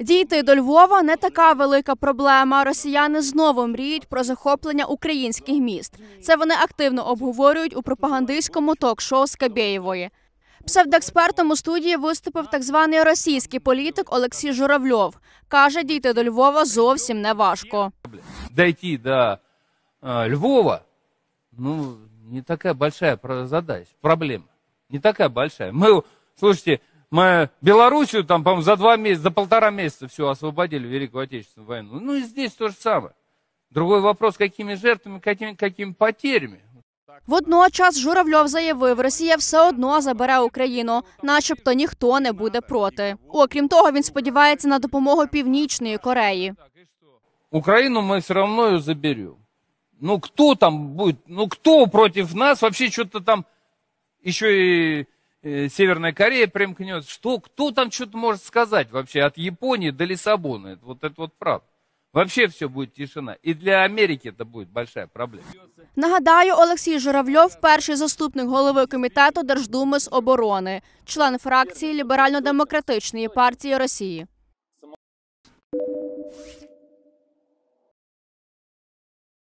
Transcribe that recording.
Дійти до Львова не така велика проблема. Росіяни знову мріють про захоплення українських міст. Це вони активно обговорюють у пропагандистському ток-шоу Скабєєвої. Псевдоекспертом у студії виступив так званий російський політик Олексій Журавльов. Каже, дійти до Львова зовсім не важко. Дійти до е, Львова ну не така велика задача, проблема. Не така велика. Ми слухайте, Мы Белоруссию там, по-моему, за два месяца, за полтора месяца все освободили Великую Отечественную войну. Ну и здесь то же самое. Другой вопрос, какими жертвами, какими, какими потерями. Водночас Журавльов заявив, Росія все одно забере Україну, начебто ніхто не буде проти. Окрім того, він сподівається на допомогу Північної Кореї. Україну ми все одно заберемо. Ну хто там буде? Ну хто проти нас? Вообще, що то там ще і Э, Северная Корея примкнет. Что, кто там что-то может сказать вообще от Японии до Лиссабона? Это, вот это вот правда. Вообще все будет тишина, і для Америки це буде большая проблема. Нагадаю, Олексій Журавльов, перший заступник голови комітету Держдуми з оборони, член фракції ліберально-демократичної партії Росії.